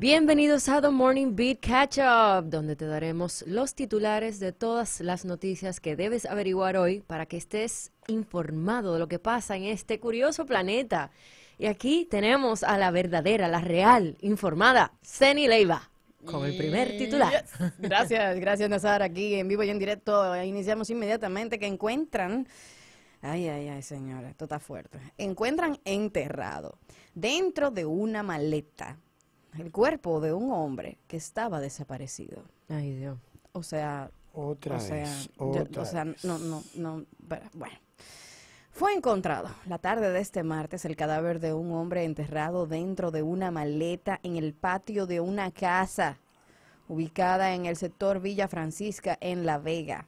Bienvenidos a The Morning Beat Catch Up, donde te daremos los titulares de todas las noticias que debes averiguar hoy para que estés informado de lo que pasa en este curioso planeta. Y aquí tenemos a la verdadera, la real, informada, Zeni Leiva. Con el primer titular. Gracias, gracias Nazar, aquí en vivo y en directo. Iniciamos inmediatamente que encuentran Ay, ay, ay, señora, esto está fuerte. Encuentran enterrado dentro de una maleta el cuerpo de un hombre que estaba desaparecido. Ay, Dios. O sea, otra vez, o sea, no, no, no, bueno. Fue encontrado la tarde de este martes el cadáver de un hombre enterrado dentro de una maleta en el patio de una casa ubicada en el sector Villa Francisca en La Vega.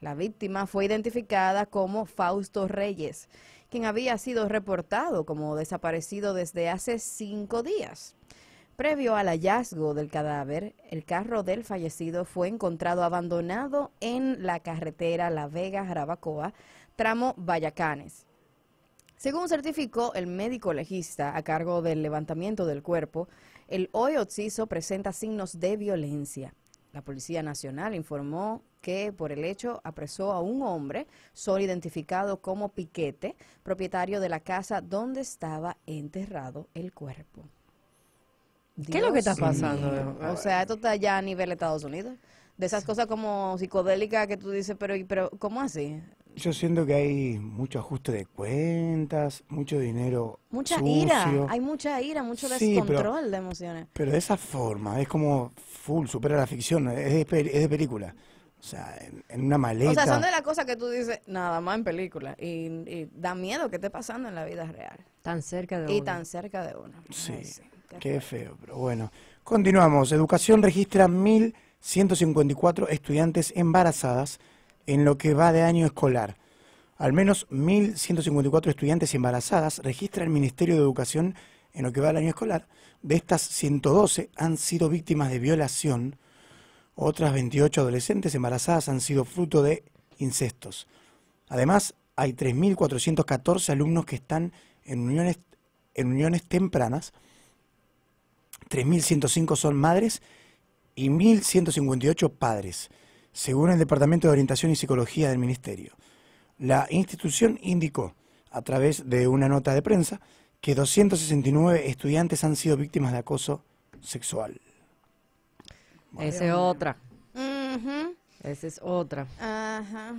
La víctima fue identificada como Fausto Reyes, quien había sido reportado como desaparecido desde hace cinco días. Previo al hallazgo del cadáver, el carro del fallecido fue encontrado abandonado en la carretera La Vega-Jarabacoa, tramo Vallacanes. Según certificó el médico legista a cargo del levantamiento del cuerpo, el hoy occiso presenta signos de violencia. La Policía Nacional informó que por el hecho apresó a un hombre, solo identificado como Piquete, propietario de la casa donde estaba enterrado el cuerpo. ¿Qué es lo que está pasando? O sea, esto está ya a nivel de Estados Unidos. De esas cosas como psicodélicas que tú dices, pero, pero ¿cómo así? Yo siento que hay mucho ajuste de cuentas, mucho dinero. Mucha ira, hay mucha ira, mucho descontrol de emociones. Pero de esa forma, es como full, supera la ficción, es de, película. O sea, en, una maleta. O sea, son de las cosas que tú dices, nada más en película. Y, da miedo que esté pasando en la vida real. Tan cerca de uno. Y tan cerca de uno. sí. Qué feo, pero bueno. Continuamos. Educación registra 1.154 estudiantes embarazadas en lo que va de año escolar. Al menos 1.154 estudiantes embarazadas registra el Ministerio de Educación en lo que va del año escolar. De estas, 112 han sido víctimas de violación. Otras 28 adolescentes embarazadas han sido fruto de incestos. Además, hay 3.414 alumnos que están en uniones, en uniones tempranas 3.105 son madres y 1.158 padres, según el Departamento de Orientación y Psicología del Ministerio. La institución indicó, a través de una nota de prensa, que 269 estudiantes han sido víctimas de acoso sexual. Esa es otra. Esa es otra. Ajá.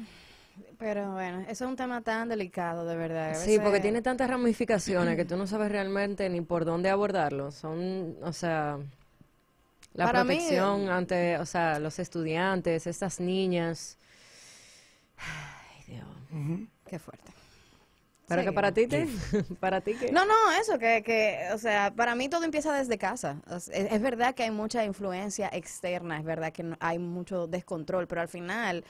Pero bueno, eso es un tema tan delicado, de verdad. Sí, porque tiene tantas ramificaciones que tú no sabes realmente ni por dónde abordarlo. Son, o sea, la protección ante, o sea, los estudiantes, estas niñas. Ay, Dios. Qué fuerte. Pero que para ti, para ti No, no, eso, que, que, o sea, para mí todo empieza desde casa. E, es, verdad que hay mucha influencia externa, es verdad que hay mucho descontrol, pero al final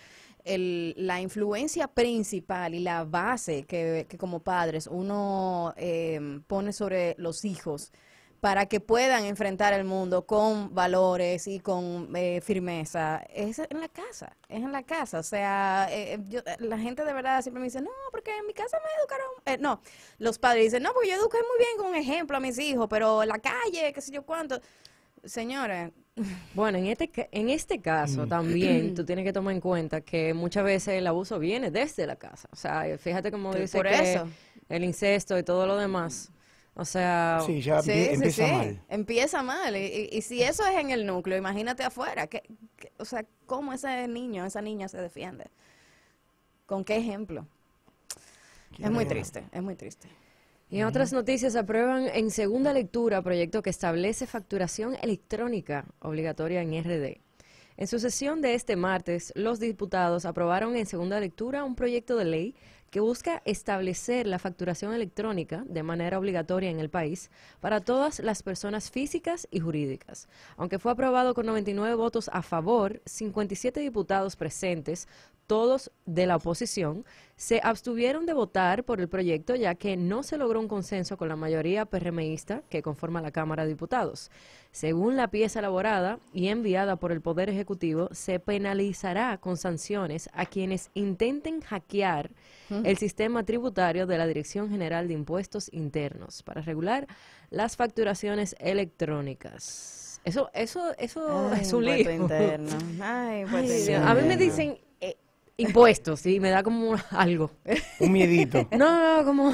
la influencia principal y la base que, como padres uno em, pone sobre los hijos para que puedan enfrentar el mundo con valores y con eh, firmeza, es en la casa, es en la casa. O sea, eh, eh, la gente de verdad siempre me dice, no, porque en mi casa me educaron, no, los padres dicen, no, porque yo eduqué muy bien con ejemplo a mis hijos, pero en la calle, qué sé yo cuánto. Señora, Bueno, en este, en este caso mm. también tú tienes que tomar en cuenta que muchas veces el abuso viene desde la casa. O sea, eh, fíjate cómo dice que el incesto y todo lo demás. O sea, sí, ya sí, empieza sí, mal. Empieza mal. Y, si eso es en el núcleo, imagínate afuera. Que, o sea, ¿cómo ese niño, esa niña se defiende? ¿Con qué ejemplo? Es muy triste, es muy triste. Y en otras noticias, aprueban en segunda lectura proyecto que establece facturación electrónica obligatoria en RD. En su sesión de este martes, los diputados aprobaron en segunda lectura un proyecto de ley que busca establecer la facturación electrónica de manera obligatoria en el país para todas las personas físicas y jurídicas. Aunque fue aprobado con 99 votos a favor, 57 diputados presentes todos de la oposición, se abstuvieron de votar por el proyecto ya que no se logró un consenso con la mayoría PRMista que conforma la Cámara de Diputados. Según la pieza elaborada y enviada por el Poder Ejecutivo, se penalizará con sanciones a quienes intenten hackear el sistema tributario de la Dirección General de Impuestos Internos para regular las facturaciones electrónicas. Eso, eso, eso ah, es un lío. Interno. a mí me dicen, Impuestos, sí, me da como algo. Un miedito. No, no, como...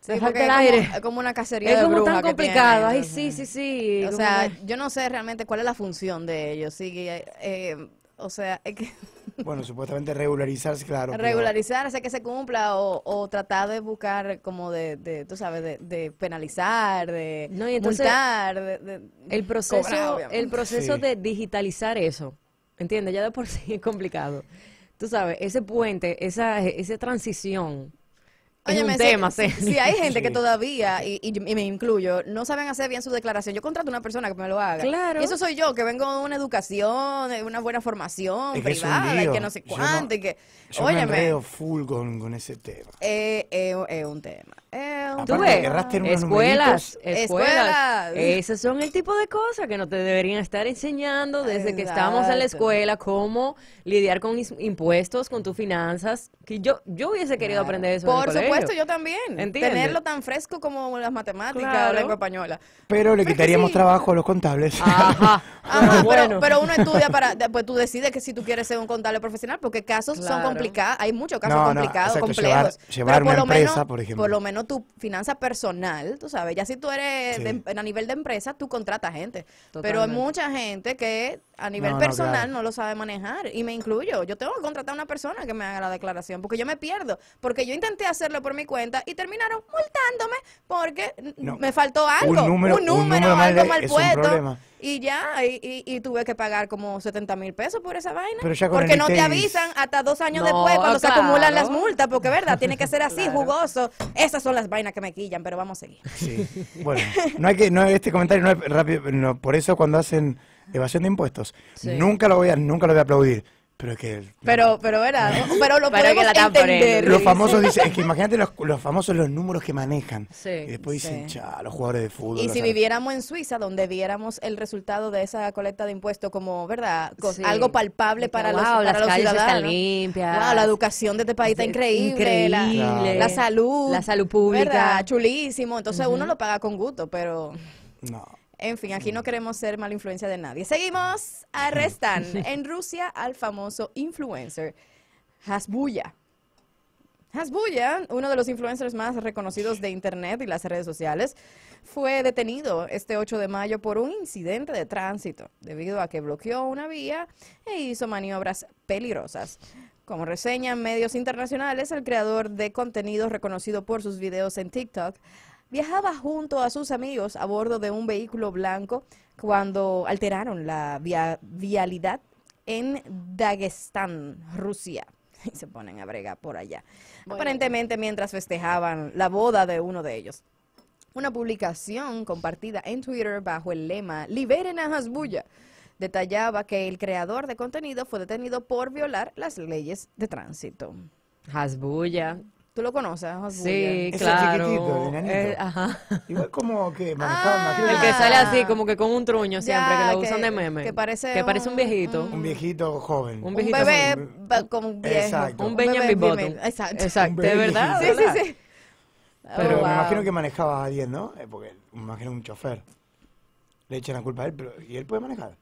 se deja que el aire. Como, una cacería es como tan complicado. Ay, sí, sí, sí. O sea, yo no sé realmente cuál es la función de ellos. Sí, eh, o sea, es que... Bueno, supuestamente regularizarse, claro. Regularizarse, que se cumpla o, o tratar de buscar como de, tú sabes, de, penalizar, de no, multar. el proceso, el proceso de digitalizar eso, ¿entiendes? Ya de por sí es complicado tú sabes, ese puente, esa, esa transición. es un tema, si, hay gente que todavía, y, y, me incluyo, no saben hacer bien su declaración, yo contrato a una persona que me lo haga. Claro. Y eso soy yo, que vengo de una educación, de una buena formación privada, que y que no sé cuánto, y que... Yo me full con, ese tema. Eh, eh, es un tema. Eh, ves? Escuelas, escuelas, Esos son el tipo de cosas que no te deberían estar enseñando desde que estamos en la escuela, cómo lidiar con impuestos, con tus finanzas. Que yo, yo hubiese querido aprender eso. Por supuesto, yo también. Tenerlo tan fresco como las matemáticas la lengua española. Pero le quitaríamos trabajo a los contables. pero, uno estudia para. Después tú decides que si tú quieres ser un contable profesional, porque casos son complicados. Hay muchos casos complicados, complejos. Llevar, una empresa, por ejemplo. Por lo menos tu finanza personal, tú sabes, ya si tú eres em, a nivel de empresa, tú contratas gente. Pero hay mucha gente que a nivel personal no, lo sabe manejar y me incluyo. Yo tengo que contratar a una persona que me haga la declaración porque yo me pierdo, porque yo intenté hacerlo por mi cuenta y terminaron multándome porque me faltó algo, un número, un número, algo mal puesto. Y ya, y, tuve que pagar como 70 mil pesos por esa vaina. porque no te avisan hasta dos años después cuando se acumulan las multas, porque verdad, tiene que ser así, jugoso. Esas son las vainas que me quillan, pero vamos a seguir. Sí. Bueno, no hay que, no, este comentario no es rápido, por eso cuando hacen evasión de impuestos, nunca lo voy a, nunca lo voy a aplaudir. Pero que. Pero, pero era, pero lo que la entender. Los famosos dicen, es que imagínate los, los famosos los números que manejan. Sí, y después dicen, cha, los jugadores de fútbol. Y si viviéramos en Suiza, donde viéramos el resultado de esa colecta de impuestos como, ¿verdad? Algo palpable para la los, para las ciudadanos. limpias. Wow, la educación de este país está increíble. La, salud. La salud pública. Chulísimo. Entonces uno lo paga con gusto, pero. No. En fin, aquí no queremos ser mala influencia de nadie. Seguimos. Arrestan en Rusia al famoso influencer Hasbulla. Hasbulla, uno de los influencers más reconocidos de Internet y las redes sociales, fue detenido este 8 de mayo por un incidente de tránsito, debido a que bloqueó una vía e hizo maniobras peligrosas. Como reseñan medios internacionales, el creador de contenido reconocido por sus videos en TikTok viajaba junto a sus amigos a bordo de un vehículo blanco cuando alteraron la vialidad en Dagestán, Rusia. Y se ponen a bregar por allá. Aparentemente mientras festejaban la boda de uno de ellos. Una publicación compartida en Twitter bajo el lema Liberen a Hasbuya detallaba que el creador de contenido fue detenido por violar las leyes de tránsito. Hasbulla, ¿Tú lo conoces, José? Sí, chiquitito, el enanito. Eh, ajá. Igual como que manejaba el que sale así, como que con un truño siempre, que lo usan de meme. que parece un un- viejito. Un viejito joven. Un bebé con como un viejo. Exacto. Un Benjamin bebé Exacto. Exacto. ¿De verdad? Sí, sí, sí. Pero me imagino que manejaba a alguien, ¿no? Eh, porque me imagino un chofer. Le echan la culpa a él, pero ¿y él puede manejar?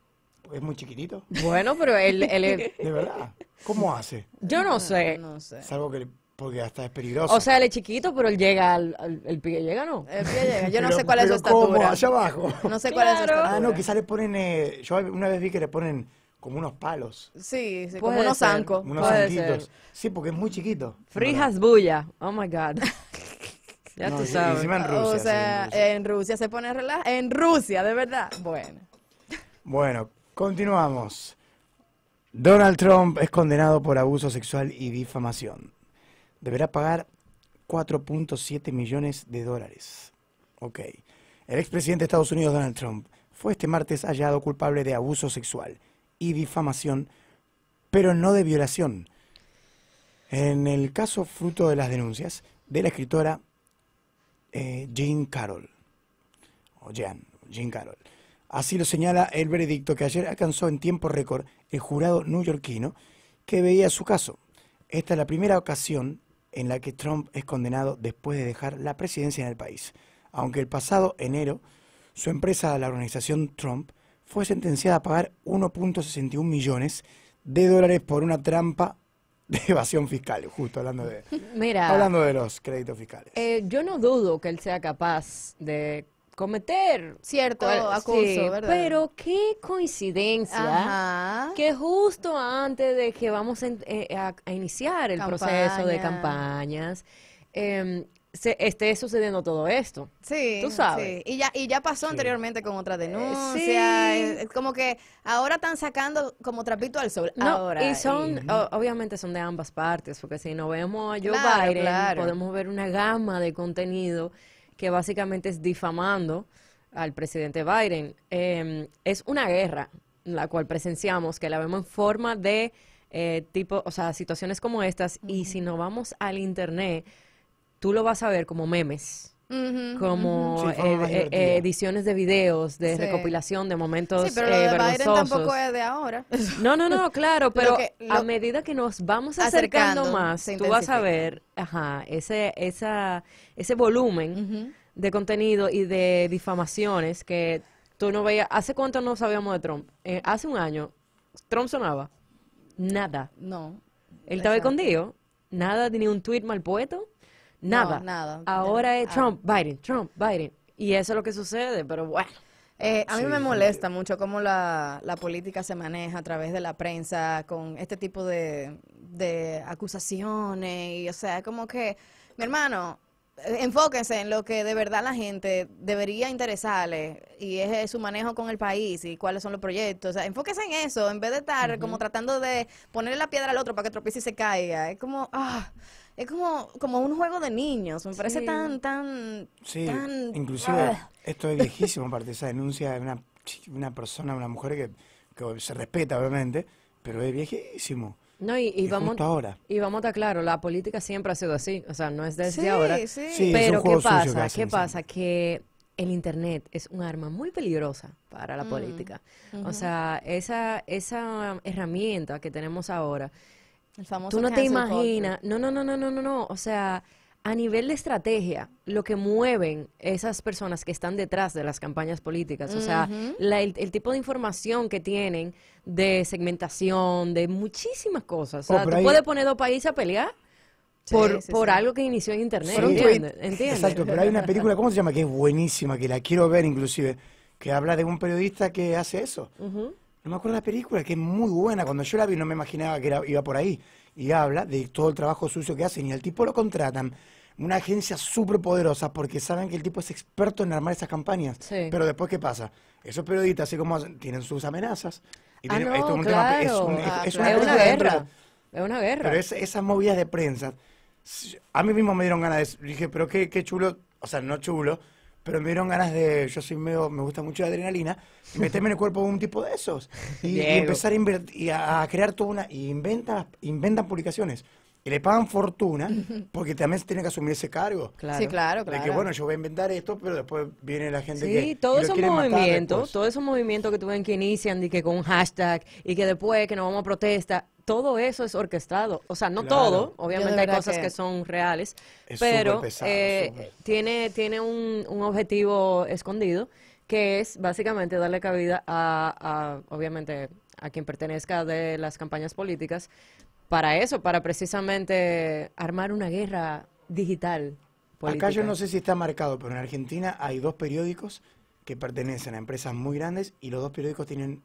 es muy chiquitito. Bueno, pero él, él es- De verdad. ¿Cómo hace? yo no sé. No sé. Salvo que porque hasta es peligroso. O sea, él es chiquito, pero él llega al, el pie llega, ¿no? El pie llega. Yo no sé cuál es su pero ¿cómo? Allá abajo. No sé cuál es su estatura. Ah, no, quizás le ponen. eh, yo una vez vi que le ponen como unos palos, Sí, como unos zancos. unos zancitos. Sí, porque es muy chiquito. Frijas bulla. Oh my God. ya tú sabes. en Rusia, o sea, en Rusia. se pone relajado. En Rusia, de verdad. Bueno. Bueno, continuamos. Donald Trump es condenado por abuso sexual y difamación deberá pagar 4.7 millones de dólares. Ok. El expresidente de Estados Unidos, Donald Trump, fue este martes hallado culpable de abuso sexual y difamación, pero no de violación. En el caso fruto de las denuncias de la escritora eh, Jean Carroll, o Jean, Jean Carroll. Así lo señala el veredicto que ayer alcanzó en tiempo récord el jurado neoyorquino que veía su caso. Esta es la primera ocasión en la que Trump es condenado después de dejar la presidencia en el país, aunque el pasado enero su empresa, la organización Trump, fue sentenciada a pagar 1.61 millones de dólares por una trampa de evasión fiscal, justo hablando de, hablando de los créditos fiscales. Eh, yo no dudo que él sea capaz de cometer cierto acoso, Pero qué coincidencia que justo antes de que vamos eh, a, iniciar el proceso de campañas em, se, esté sucediendo todo esto. Sí. Tú sabes. Y ya y ya pasó anteriormente con otra eh, denuncia. como que ahora están sacando como trapito al sol. ahora. Y son, obviamente son de ambas partes, porque si no vemos a Joe podemos ver una gama de contenido que básicamente es difamando al presidente Biden. Em, es una guerra la cual presenciamos, que la vemos en forma de eh, tipo, o sea, situaciones como estas, y si no vamos al internet, tú lo vas a ver como memes como eh, eh, ediciones de videos, de recopilación de momentos sí, pero lo eh, de tampoco es de ahora. No, no, no, claro, pero a medida que nos vamos acercando, más, tú vas a ver ese, esa, ese volumen de contenido y de difamaciones que tú no veías. ¿Hace cuánto no sabíamos de Trump? hace un año, Trump sonaba. Nada. No. Él estaba escondido. Nada, ni un tweet mal puesto. Nada. nada. Ahora es ah. Trump, Biden, Trump, Biden. Y eso es lo que sucede, pero bueno. Eh, a mí me molesta mucho cómo la, política se maneja a través de la prensa con este tipo de, acusaciones. Y, o sea, como que, mi hermano, eh, enfóquense en lo que de verdad la gente debería interesarle y es su manejo con el país y cuáles son los proyectos. O sea, enfóquense en eso en vez de estar como tratando de ponerle la piedra al otro para que tropiece y se caiga. Es como, ah es como, como un juego de niños, me parece tan, tan, sí. Inclusive, ah. esto es viejísimo, aparte, esa denuncia de una, una persona, una mujer que, que se respeta, obviamente, pero es viejísimo. No, y, y, vamos, ahora. y vamos a estar claro, la política siempre ha sido así, o sea, no es desde ahora. Sí. pero ¿qué pasa? Que ¿Qué pasa? Que el Internet es un arma muy peligrosa para la mm. política. O sea, esa, esa herramienta que tenemos ahora el famoso Tú no te imaginas. No, no, no, no, no, no, no. O sea, a nivel de estrategia, lo que mueven esas personas que están detrás de las campañas políticas, o sea, la, el, tipo de información que tienen de segmentación, de muchísimas cosas. O oh, sea, tú puedes poner dos países a pelear por, por algo que inició en Internet, ¿entiendes? ¿entiendes? Exacto, pero hay una película, ¿cómo se llama? Que es buenísima, que la quiero ver inclusive, que habla de un periodista que hace eso no me acuerdo la película, que es muy buena. Cuando yo la vi no me imaginaba que iba por ahí. Y habla de todo el trabajo sucio que hacen y al tipo lo contratan. Una agencia súper poderosa porque saben que el tipo es experto en armar esas campañas. Pero después, ¿qué pasa? Esos periodistas, así como tienen sus amenazas. es, es, una, guerra. Es una guerra. Pero esas movidas de prensa, a mí mismo me dieron ganas de... Dije, pero qué, qué chulo, o sea, no chulo, pero me dieron ganas de, yo soy medio, me gusta mucho la adrenalina, y meterme en el cuerpo de un tipo de esos. Y, empezar a, a, crear toda una, y inventan publicaciones y le pagan fortuna porque también se tiene que asumir ese cargo. Claro. Sí, claro, claro. De que bueno, yo voy a inventar esto, pero después viene la gente sí, que. Sí, todos esos movimientos, todos esos movimientos que tú ven que inician y que con un hashtag y que después que nos vamos a protesta, todo eso es orquestado. O sea, no todo, obviamente hay cosas que, son reales, pero eh, tiene, tiene un, objetivo escondido que es básicamente darle cabida a obviamente, a quien pertenezca de las campañas políticas, para eso, para precisamente armar una guerra digital. Acá yo no sé si está marcado, pero en Argentina hay dos periódicos que pertenecen a empresas muy grandes y los dos periódicos tienen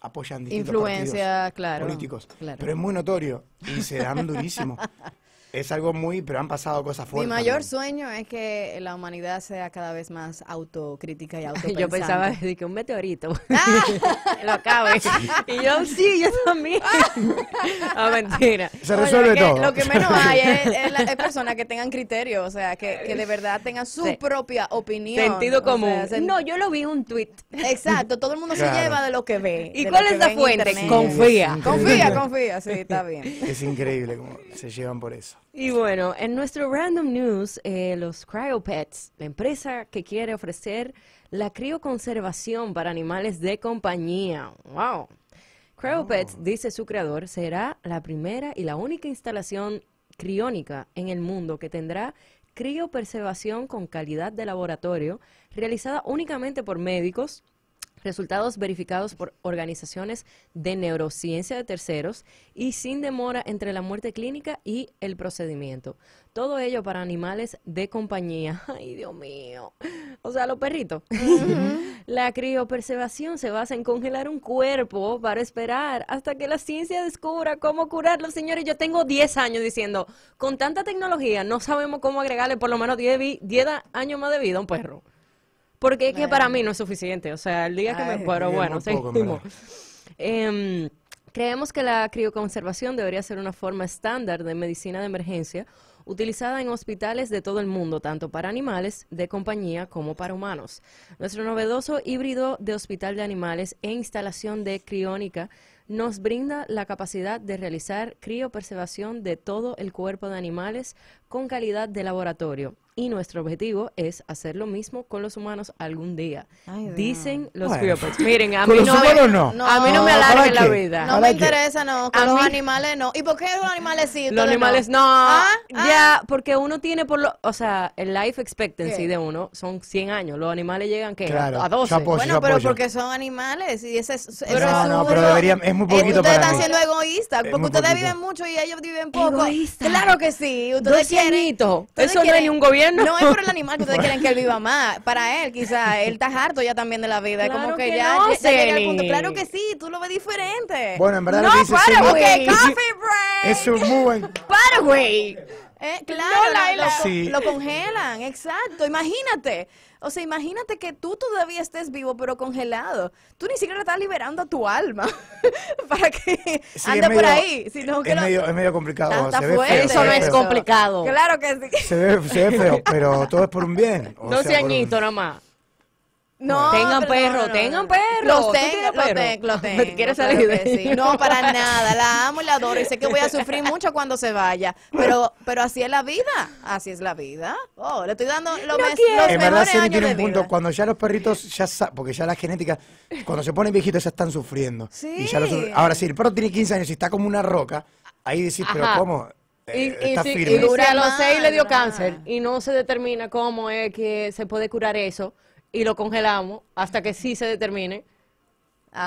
apoyan distintos Influencia, claro, políticos. Pero es muy notorio y se dan durísimo. es algo muy, pero han pasado cosas fuertes. Mi mayor sueño es que la humanidad sea cada vez más autocrítica y autopensante. yo pensaba que un meteorito ah. lo acabe. Y yo, sí, yo también. no, mentira. Se resuelve todo. lo que menos hay es, personas que tengan criterio, o sea, que, que de verdad tengan su propia opinión. Sentido común. No, yo lo vi en un tweet. Exacto, todo el mundo se lleva de lo que ve. ¿Y cuál es la fuente? Confía. Confía, confía, sí, está bien. Es increíble cómo se llevan por eso. Y bueno, en nuestro Random News, eh, los Cryopets, la empresa que quiere ofrecer la crioconservación para animales de compañía. ¡Wow! Cryopets, oh. dice su creador, será la primera y la única instalación criónica en el mundo que tendrá criopreservación con calidad de laboratorio, realizada únicamente por médicos, resultados verificados por organizaciones de neurociencia de terceros y sin demora entre la muerte clínica y el procedimiento. Todo ello para animales de compañía. Ay, Dios mío. O sea, los perritos. la criopreservación se basa en congelar un cuerpo para esperar hasta que la ciencia descubra cómo curarlo. Señores, yo tengo 10 años diciendo, con tanta tecnología no sabemos cómo agregarle por lo menos 10 años más de vida a un perro. Porque es que para mí no es suficiente. O sea, el día que me. Pero bueno, seguimos. Em, creemos que la crioconservación debería ser una forma estándar de medicina de emergencia utilizada en hospitales de todo el mundo, tanto para animales de compañía como para humanos. Nuestro novedoso híbrido de hospital de animales e instalación de criónica nos brinda la capacidad de realizar criopreservación de todo el cuerpo de animales con calidad de laboratorio. Y nuestro objetivo es hacer lo mismo con los humanos algún día. Dicen los bueno. Miren, a mí, no me, no? me la vida. No me interesa, no. los animales no. ¿Y por qué los animales sí? Los animales no. Ah, ya, ah. porque uno tiene por lo... O sea, el life expectancy de uno son 100 años. Los animales llegan, ¿qué? A 12. bueno, pero porque son animales. y ese, es, ese No, pero debería, Es muy poquito para ustedes Ustedes están siendo egoístas. Porque ustedes viven mucho y ellos viven poco. Egoístas. Claro que sí. Ustedes eso no es ni un gobierno. No es por el animal que ustedes quieren que él viva más. Para él, quizás, él está harto ya también de la vida. Claro como que, ya, no, sé Claro que sí, tú lo ves diferente. Bueno, en verdad no, para, porque coffee break. es un muy buen... Para, güey. Eh, claro, Lo, congelan, exacto. Imagínate. O sea, imagínate que tú todavía estés vivo, pero congelado. Tú ni siquiera estás liberando a tu alma para que ande por ahí. que es, medio, es, medio, complicado. Eso no es complicado. Claro que sí. Se ve, se ve feo, pero todo es por un bien. O 12 añitos nomás. No, tengan perro, tengan perro. Los tengo, los tengo, ¿Quieres salir de No, para nada. La amo y la adoro. Y sé que voy a sufrir mucho cuando se vaya. Pero, pero así es la vida. Así es la vida. Oh, le estoy dando lo más. mes, los en verdad, sí tiene un punto. Cuando ya los perritos, ya porque ya la genética, cuando se ponen viejitos ya están sufriendo. ahora, si el perro tiene 15 años y está como una roca, ahí decís, pero ¿cómo? y, eh, y, si, a los 6 le dio cáncer y no se determina cómo es que se puede curar eso y lo congelamos hasta que sí se determine.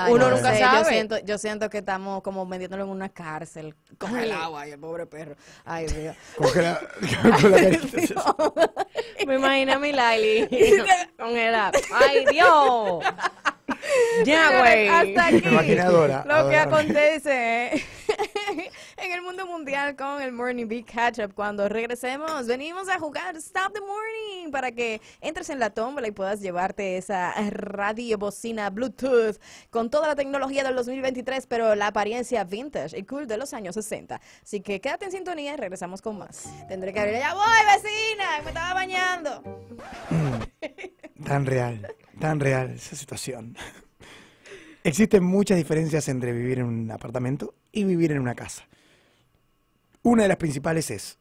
Uno nunca sabe. Yo siento, yo siento que estamos como metiéndolo en una cárcel. Congelado, el y el pobre perro. Ay, Dios. Me imagino a mi Laili Congelado. Ay, Dios. Ya, güey. Hasta aquí. Lo que acontece. ¿eh? con el Morning Big Catch Up. Cuando regresemos, venimos a jugar Stop the Morning para que entres en la tómbola y puedas llevarte esa radio bocina Bluetooth con toda la tecnología del 2023, pero la apariencia vintage y cool de los años 60. Así que quédate en sintonía y regresamos con más. Tendré que abrir. ¡Ya voy, vecina! ¡Me estaba bañando! Mm, tan real, tan real esa situación. Existen muchas diferencias entre vivir en un apartamento y vivir en una casa. Una de las principales es